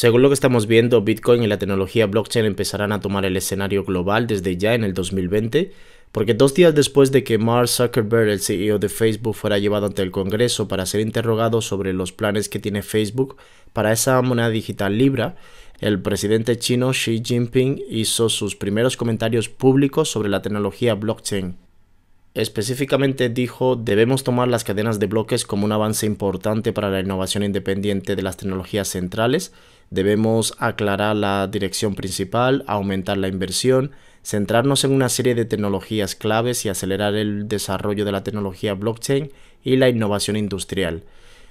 Según lo que estamos viendo, Bitcoin y la tecnología blockchain empezarán a tomar el escenario global desde ya en el 2020, porque dos días después de que Mark Zuckerberg, el CEO de Facebook, fuera llevado ante el Congreso para ser interrogado sobre los planes que tiene Facebook para esa moneda digital Libra, el presidente chino Xi Jinping hizo sus primeros comentarios públicos sobre la tecnología blockchain. Específicamente dijo, debemos tomar las cadenas de bloques como un avance importante para la innovación independiente de las tecnologías centrales Debemos aclarar la dirección principal, aumentar la inversión, centrarnos en una serie de tecnologías claves y acelerar el desarrollo de la tecnología blockchain y la innovación industrial.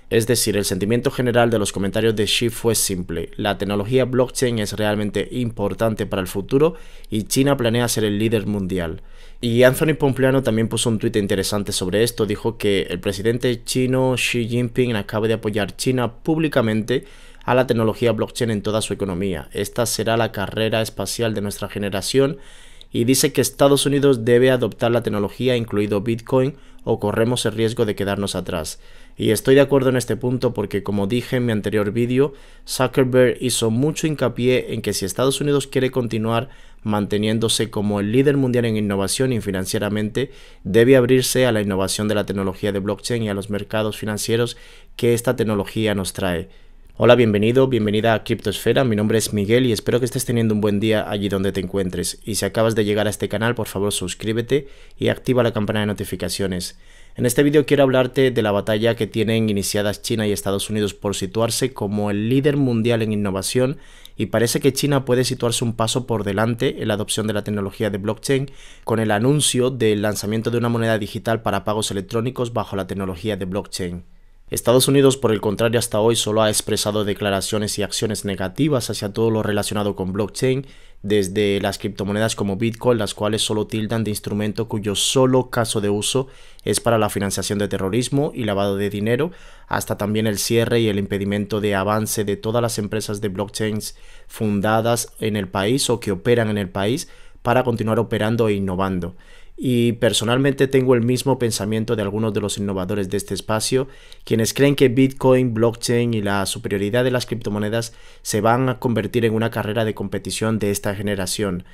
Es decir, el sentimiento general de los comentarios de Xi fue simple. La tecnología blockchain es realmente importante para el futuro y China planea ser el líder mundial. Y Anthony Pompliano también puso un tuit interesante sobre esto. Dijo que el presidente chino Xi Jinping acaba de apoyar China públicamente a la tecnología blockchain en toda su economía. Esta será la carrera espacial de nuestra generación y dice que Estados Unidos debe adoptar la tecnología, incluido Bitcoin, o corremos el riesgo de quedarnos atrás. Y estoy de acuerdo en este punto porque, como dije en mi anterior vídeo, Zuckerberg hizo mucho hincapié en que si Estados Unidos quiere continuar manteniéndose como el líder mundial en innovación y financieramente, debe abrirse a la innovación de la tecnología de blockchain y a los mercados financieros que esta tecnología nos trae. Hola, bienvenido, bienvenida a Criptosfera, mi nombre es Miguel y espero que estés teniendo un buen día allí donde te encuentres. Y si acabas de llegar a este canal, por favor suscríbete y activa la campana de notificaciones. En este vídeo quiero hablarte de la batalla que tienen iniciadas China y Estados Unidos por situarse como el líder mundial en innovación y parece que China puede situarse un paso por delante en la adopción de la tecnología de blockchain con el anuncio del lanzamiento de una moneda digital para pagos electrónicos bajo la tecnología de blockchain. Estados Unidos, por el contrario, hasta hoy solo ha expresado declaraciones y acciones negativas hacia todo lo relacionado con blockchain, desde las criptomonedas como Bitcoin, las cuales solo tildan de instrumento cuyo solo caso de uso es para la financiación de terrorismo y lavado de dinero, hasta también el cierre y el impedimento de avance de todas las empresas de blockchains fundadas en el país o que operan en el país para continuar operando e innovando y personalmente tengo el mismo pensamiento de algunos de los innovadores de este espacio, quienes creen que Bitcoin, blockchain y la superioridad de las criptomonedas se van a convertir en una carrera de competición de esta generación.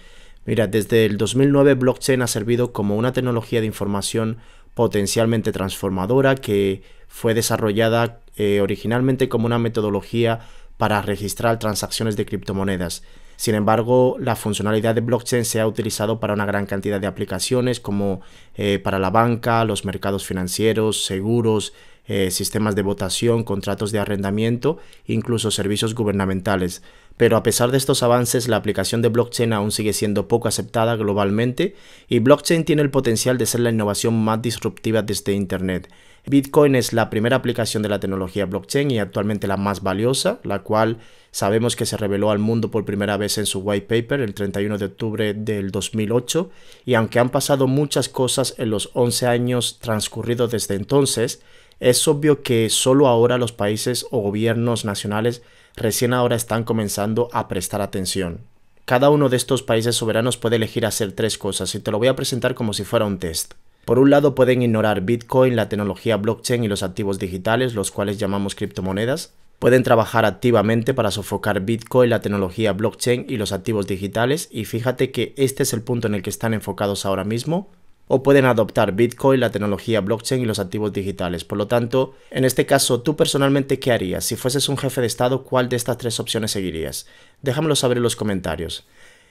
Mira, desde el 2009 blockchain ha servido como una tecnología de información potencialmente transformadora que fue desarrollada eh, originalmente como una metodología para registrar transacciones de criptomonedas. Sin embargo, la funcionalidad de blockchain se ha utilizado para una gran cantidad de aplicaciones como eh, para la banca, los mercados financieros, seguros, eh, sistemas de votación, contratos de arrendamiento, incluso servicios gubernamentales. Pero a pesar de estos avances, la aplicación de blockchain aún sigue siendo poco aceptada globalmente y blockchain tiene el potencial de ser la innovación más disruptiva desde Internet. Bitcoin es la primera aplicación de la tecnología blockchain y actualmente la más valiosa, la cual sabemos que se reveló al mundo por primera vez en su white paper el 31 de octubre del 2008 y aunque han pasado muchas cosas en los 11 años transcurridos desde entonces, es obvio que solo ahora los países o gobiernos nacionales recién ahora están comenzando a prestar atención. Cada uno de estos países soberanos puede elegir hacer tres cosas y te lo voy a presentar como si fuera un test. Por un lado pueden ignorar Bitcoin, la tecnología blockchain y los activos digitales, los cuales llamamos criptomonedas. Pueden trabajar activamente para sofocar Bitcoin, la tecnología blockchain y los activos digitales y fíjate que este es el punto en el que están enfocados ahora mismo. O pueden adoptar Bitcoin, la tecnología blockchain y los activos digitales. Por lo tanto, en este caso, tú personalmente, ¿qué harías? Si fueses un jefe de Estado, ¿cuál de estas tres opciones seguirías? Déjamelo saber en los comentarios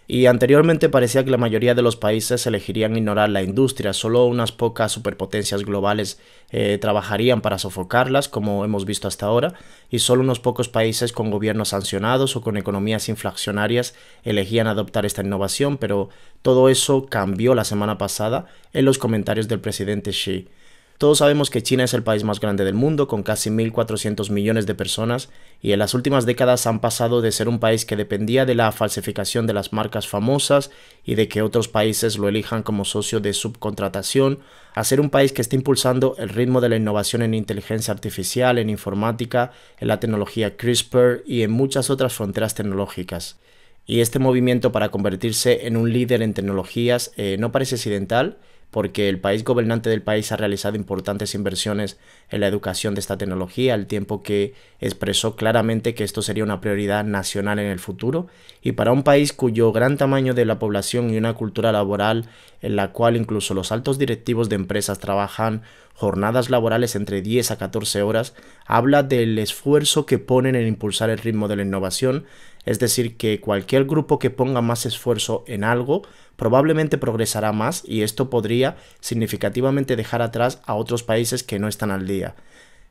y anteriormente parecía que la mayoría de los países elegirían ignorar la industria, solo unas pocas superpotencias globales eh, trabajarían para sofocarlas, como hemos visto hasta ahora, y solo unos pocos países con gobiernos sancionados o con economías inflacionarias elegían adoptar esta innovación, pero todo eso cambió la semana pasada en los comentarios del presidente Xi. Todos sabemos que China es el país más grande del mundo, con casi 1.400 millones de personas, y en las últimas décadas han pasado de ser un país que dependía de la falsificación de las marcas famosas y de que otros países lo elijan como socio de subcontratación, a ser un país que está impulsando el ritmo de la innovación en inteligencia artificial, en informática, en la tecnología CRISPR y en muchas otras fronteras tecnológicas. Y este movimiento para convertirse en un líder en tecnologías eh, no parece accidental, porque el país gobernante del país ha realizado importantes inversiones en la educación de esta tecnología, al tiempo que expresó claramente que esto sería una prioridad nacional en el futuro, y para un país cuyo gran tamaño de la población y una cultura laboral en la cual incluso los altos directivos de empresas trabajan jornadas laborales entre 10 a 14 horas, habla del esfuerzo que ponen en impulsar el ritmo de la innovación, es decir, que cualquier grupo que ponga más esfuerzo en algo probablemente progresará más y esto podría significativamente dejar atrás a otros países que no están al día.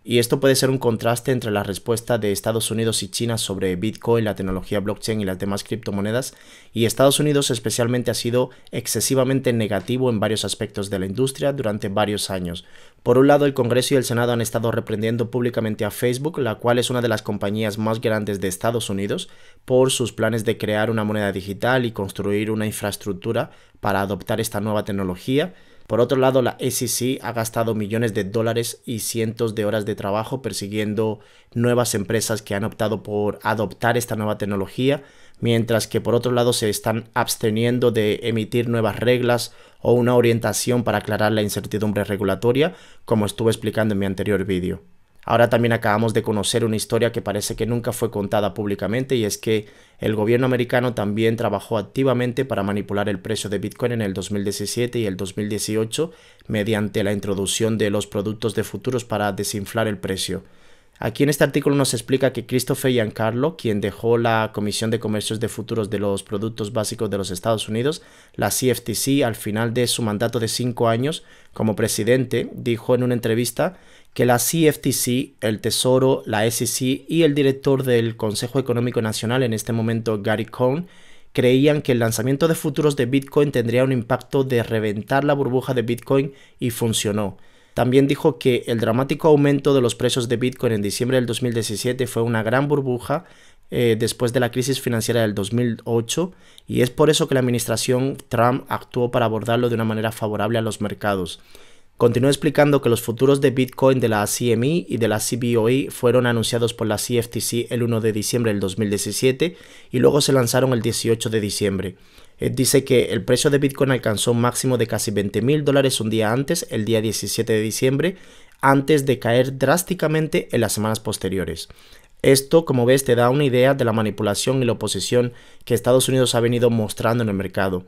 Y esto puede ser un contraste entre la respuesta de Estados Unidos y China sobre Bitcoin, la tecnología blockchain y las demás criptomonedas, y Estados Unidos especialmente ha sido excesivamente negativo en varios aspectos de la industria durante varios años. Por un lado, el Congreso y el Senado han estado reprendiendo públicamente a Facebook, la cual es una de las compañías más grandes de Estados Unidos, por sus planes de crear una moneda digital y construir una infraestructura para adoptar esta nueva tecnología, por otro lado, la SEC ha gastado millones de dólares y cientos de horas de trabajo persiguiendo nuevas empresas que han optado por adoptar esta nueva tecnología, mientras que por otro lado se están absteniendo de emitir nuevas reglas o una orientación para aclarar la incertidumbre regulatoria, como estuve explicando en mi anterior vídeo. Ahora también acabamos de conocer una historia que parece que nunca fue contada públicamente y es que el gobierno americano también trabajó activamente para manipular el precio de Bitcoin en el 2017 y el 2018 mediante la introducción de los productos de futuros para desinflar el precio. Aquí en este artículo nos explica que Christopher Giancarlo, quien dejó la Comisión de Comercios de Futuros de los Productos Básicos de los Estados Unidos, la CFTC, al final de su mandato de cinco años como presidente, dijo en una entrevista que la CFTC, el Tesoro, la SEC y el director del Consejo Económico Nacional, en este momento Gary Cohn, creían que el lanzamiento de futuros de Bitcoin tendría un impacto de reventar la burbuja de Bitcoin y funcionó. También dijo que el dramático aumento de los precios de Bitcoin en diciembre del 2017 fue una gran burbuja eh, después de la crisis financiera del 2008 y es por eso que la administración Trump actuó para abordarlo de una manera favorable a los mercados. Continuó explicando que los futuros de Bitcoin de la CME y de la CBOE fueron anunciados por la CFTC el 1 de diciembre del 2017 y luego se lanzaron el 18 de diciembre. Eh, dice que el precio de Bitcoin alcanzó un máximo de casi 20 mil dólares un día antes, el día 17 de diciembre, antes de caer drásticamente en las semanas posteriores. Esto, como ves, te da una idea de la manipulación y la oposición que Estados Unidos ha venido mostrando en el mercado.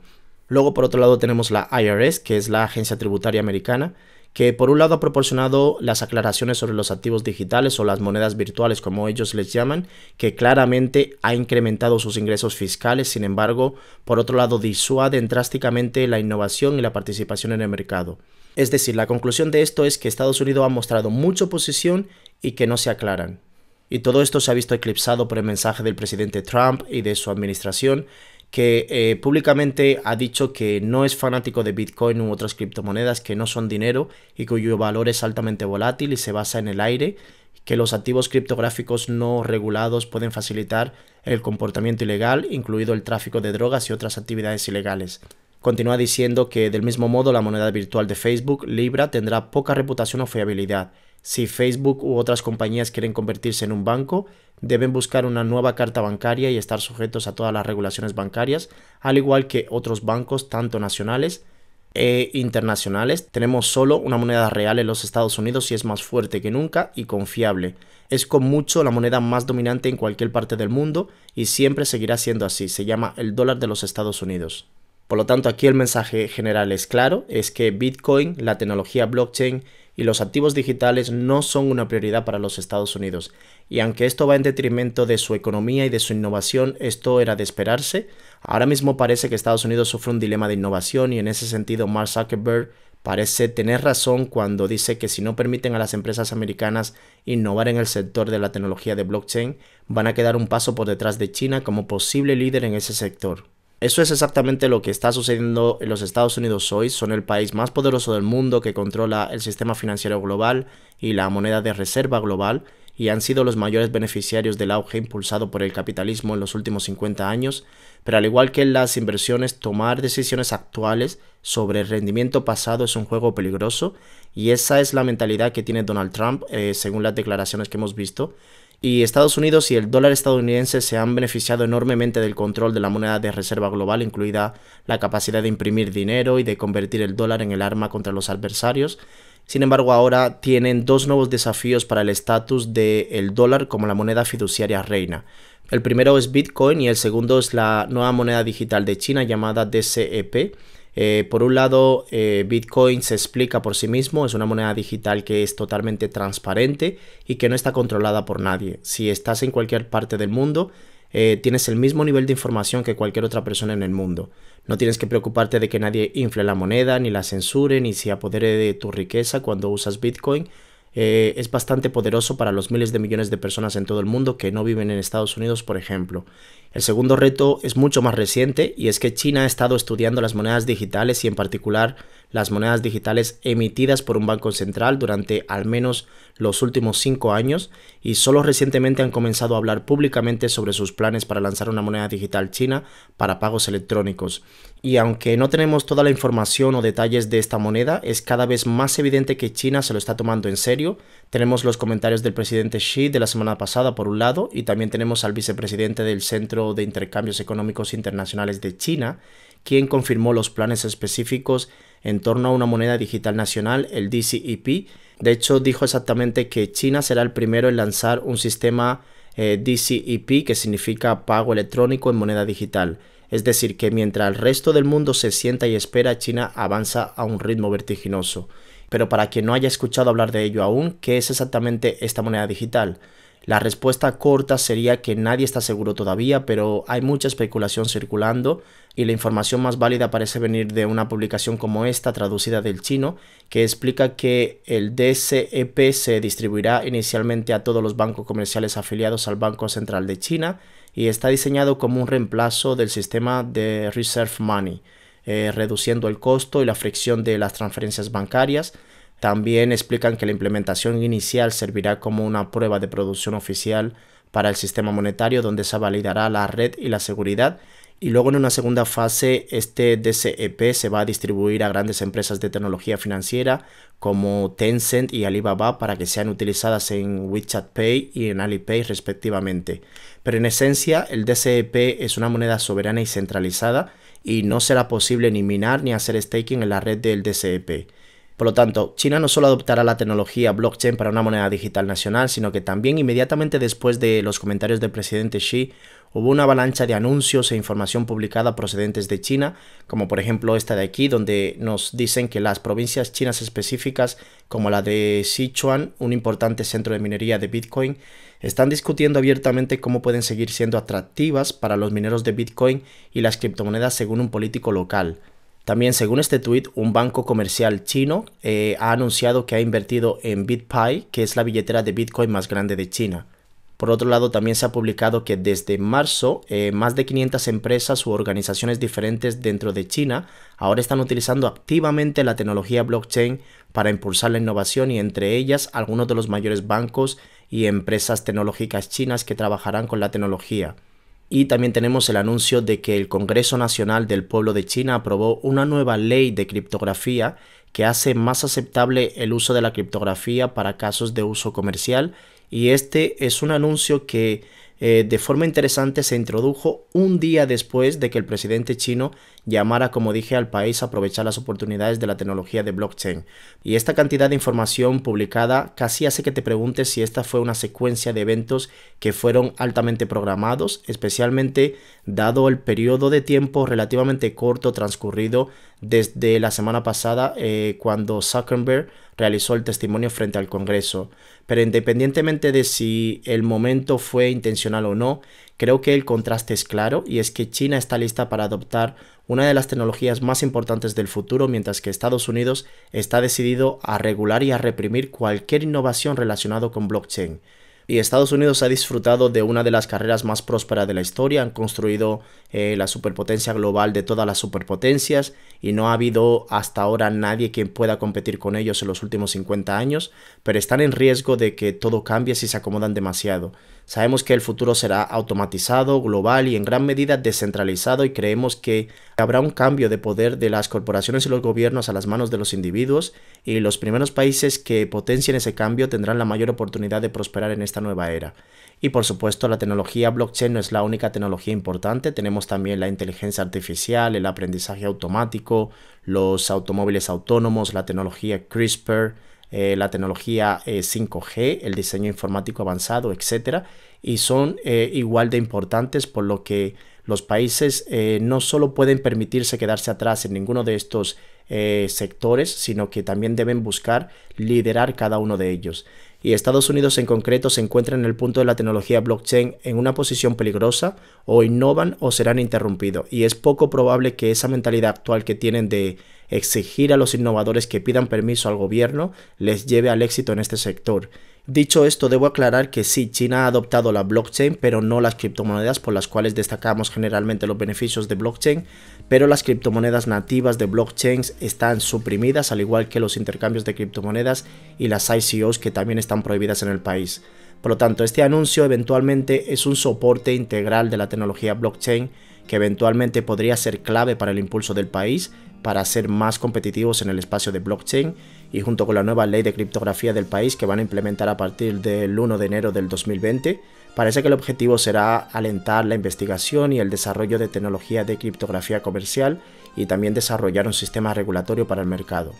Luego, por otro lado, tenemos la IRS, que es la agencia tributaria americana, que por un lado ha proporcionado las aclaraciones sobre los activos digitales o las monedas virtuales como ellos les llaman, que claramente ha incrementado sus ingresos fiscales, sin embargo, por otro lado disuaden drásticamente la innovación y la participación en el mercado. Es decir, la conclusión de esto es que Estados Unidos ha mostrado mucha oposición y que no se aclaran. Y todo esto se ha visto eclipsado por el mensaje del presidente Trump y de su administración, que eh, públicamente ha dicho que no es fanático de Bitcoin u otras criptomonedas que no son dinero y cuyo valor es altamente volátil y se basa en el aire, que los activos criptográficos no regulados pueden facilitar el comportamiento ilegal, incluido el tráfico de drogas y otras actividades ilegales. Continúa diciendo que del mismo modo la moneda virtual de Facebook, Libra, tendrá poca reputación o fiabilidad si Facebook u otras compañías quieren convertirse en un banco, deben buscar una nueva carta bancaria y estar sujetos a todas las regulaciones bancarias, al igual que otros bancos, tanto nacionales e internacionales. Tenemos solo una moneda real en los Estados Unidos y es más fuerte que nunca y confiable. Es con mucho la moneda más dominante en cualquier parte del mundo y siempre seguirá siendo así. Se llama el dólar de los Estados Unidos. Por lo tanto, aquí el mensaje general es claro, es que Bitcoin, la tecnología blockchain y los activos digitales no son una prioridad para los Estados Unidos. Y aunque esto va en detrimento de su economía y de su innovación, esto era de esperarse. Ahora mismo parece que Estados Unidos sufre un dilema de innovación y en ese sentido Mark Zuckerberg parece tener razón cuando dice que si no permiten a las empresas americanas innovar en el sector de la tecnología de blockchain, van a quedar un paso por detrás de China como posible líder en ese sector. Eso es exactamente lo que está sucediendo en los Estados Unidos hoy. Son el país más poderoso del mundo que controla el sistema financiero global y la moneda de reserva global y han sido los mayores beneficiarios del auge impulsado por el capitalismo en los últimos 50 años, pero al igual que las inversiones, tomar decisiones actuales sobre el rendimiento pasado es un juego peligroso y esa es la mentalidad que tiene Donald Trump eh, según las declaraciones que hemos visto. Y Estados Unidos y el dólar estadounidense se han beneficiado enormemente del control de la moneda de reserva global, incluida la capacidad de imprimir dinero y de convertir el dólar en el arma contra los adversarios, sin embargo, ahora tienen dos nuevos desafíos para el estatus del dólar como la moneda fiduciaria reina. El primero es Bitcoin y el segundo es la nueva moneda digital de China llamada DCEP. Eh, por un lado, eh, Bitcoin se explica por sí mismo, es una moneda digital que es totalmente transparente y que no está controlada por nadie. Si estás en cualquier parte del mundo, eh, tienes el mismo nivel de información que cualquier otra persona en el mundo. No tienes que preocuparte de que nadie infle la moneda, ni la censure, ni se apodere de tu riqueza cuando usas Bitcoin. Eh, es bastante poderoso para los miles de millones de personas en todo el mundo que no viven en Estados Unidos, por ejemplo. El segundo reto es mucho más reciente y es que China ha estado estudiando las monedas digitales y en particular las monedas digitales emitidas por un banco central durante al menos los últimos cinco años y solo recientemente han comenzado a hablar públicamente sobre sus planes para lanzar una moneda digital china para pagos electrónicos. Y aunque no tenemos toda la información o detalles de esta moneda, es cada vez más evidente que China se lo está tomando en serio. Tenemos los comentarios del presidente Xi de la semana pasada por un lado y también tenemos al vicepresidente del Centro de Intercambios Económicos Internacionales de China, quien confirmó los planes específicos en torno a una moneda digital nacional, el DCEP. De hecho, dijo exactamente que China será el primero en lanzar un sistema eh, DCEP, que significa pago electrónico en moneda digital. Es decir, que mientras el resto del mundo se sienta y espera, China avanza a un ritmo vertiginoso. Pero para quien no haya escuchado hablar de ello aún, ¿qué es exactamente esta moneda digital? La respuesta corta sería que nadie está seguro todavía, pero hay mucha especulación circulando y la información más válida parece venir de una publicación como esta, traducida del chino, que explica que el DCEP se distribuirá inicialmente a todos los bancos comerciales afiliados al Banco Central de China y está diseñado como un reemplazo del sistema de Reserve Money, eh, reduciendo el costo y la fricción de las transferencias bancarias también explican que la implementación inicial servirá como una prueba de producción oficial para el sistema monetario donde se validará la red y la seguridad y luego en una segunda fase este DCEP se va a distribuir a grandes empresas de tecnología financiera como Tencent y Alibaba para que sean utilizadas en WeChat Pay y en Alipay respectivamente. Pero en esencia el DCEP es una moneda soberana y centralizada y no será posible ni minar ni hacer staking en la red del DCEP. Por lo tanto, China no solo adoptará la tecnología blockchain para una moneda digital nacional, sino que también inmediatamente después de los comentarios del presidente Xi hubo una avalancha de anuncios e información publicada procedentes de China, como por ejemplo esta de aquí, donde nos dicen que las provincias chinas específicas, como la de Sichuan, un importante centro de minería de Bitcoin, están discutiendo abiertamente cómo pueden seguir siendo atractivas para los mineros de Bitcoin y las criptomonedas según un político local. También, según este tuit, un banco comercial chino eh, ha anunciado que ha invertido en BitPay, que es la billetera de Bitcoin más grande de China. Por otro lado, también se ha publicado que desde marzo eh, más de 500 empresas u organizaciones diferentes dentro de China ahora están utilizando activamente la tecnología blockchain para impulsar la innovación y entre ellas algunos de los mayores bancos y empresas tecnológicas chinas que trabajarán con la tecnología. Y también tenemos el anuncio de que el Congreso Nacional del Pueblo de China aprobó una nueva ley de criptografía que hace más aceptable el uso de la criptografía para casos de uso comercial y este es un anuncio que eh, de forma interesante se introdujo un día después de que el presidente chino llamara, como dije, al país a aprovechar las oportunidades de la tecnología de blockchain. Y esta cantidad de información publicada casi hace que te preguntes si esta fue una secuencia de eventos que fueron altamente programados, especialmente dado el periodo de tiempo relativamente corto transcurrido desde la semana pasada eh, cuando Zuckerberg realizó el testimonio frente al Congreso, pero independientemente de si el momento fue intencional o no, creo que el contraste es claro y es que China está lista para adoptar una de las tecnologías más importantes del futuro, mientras que Estados Unidos está decidido a regular y a reprimir cualquier innovación relacionada con blockchain. Y Estados Unidos ha disfrutado de una de las carreras más prósperas de la historia, han construido eh, la superpotencia global de todas las superpotencias y no ha habido hasta ahora nadie quien pueda competir con ellos en los últimos 50 años, pero están en riesgo de que todo cambie si se acomodan demasiado. Sabemos que el futuro será automatizado, global y en gran medida descentralizado y creemos que habrá un cambio de poder de las corporaciones y los gobiernos a las manos de los individuos y los primeros países que potencien ese cambio tendrán la mayor oportunidad de prosperar en esta nueva era. Y por supuesto la tecnología blockchain no es la única tecnología importante, tenemos también la inteligencia artificial, el aprendizaje automático, los automóviles autónomos, la tecnología CRISPR, eh, la tecnología 5G, eh, el diseño informático avanzado, etcétera, Y son eh, igual de importantes, por lo que los países no solo pueden permitirse quedarse atrás en ninguno de estos sectores, sino que también deben buscar liderar cada uno de ellos y Estados Unidos en concreto se encuentra en el punto de la tecnología blockchain en una posición peligrosa o innovan o serán interrumpidos y es poco probable que esa mentalidad actual que tienen de exigir a los innovadores que pidan permiso al gobierno les lleve al éxito en este sector. Dicho esto, debo aclarar que sí, China ha adoptado la blockchain, pero no las criptomonedas por las cuales destacamos generalmente los beneficios de blockchain, pero las criptomonedas nativas de blockchains están suprimidas, al igual que los intercambios de criptomonedas y las ICOs que también están prohibidas en el país. Por lo tanto, este anuncio eventualmente es un soporte integral de la tecnología blockchain que eventualmente podría ser clave para el impulso del país para ser más competitivos en el espacio de blockchain y junto con la nueva ley de criptografía del país que van a implementar a partir del 1 de enero del 2020, parece que el objetivo será alentar la investigación y el desarrollo de tecnología de criptografía comercial y también desarrollar un sistema regulatorio para el mercado.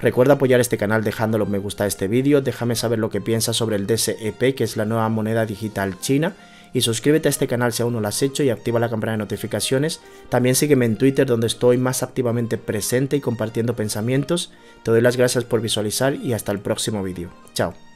Recuerda apoyar este canal dejándolo me gusta a este vídeo, déjame saber lo que piensas sobre el DSEP que es la nueva moneda digital china y suscríbete a este canal si aún no lo has hecho y activa la campana de notificaciones. También sígueme en Twitter donde estoy más activamente presente y compartiendo pensamientos. Te doy las gracias por visualizar y hasta el próximo vídeo. Chao.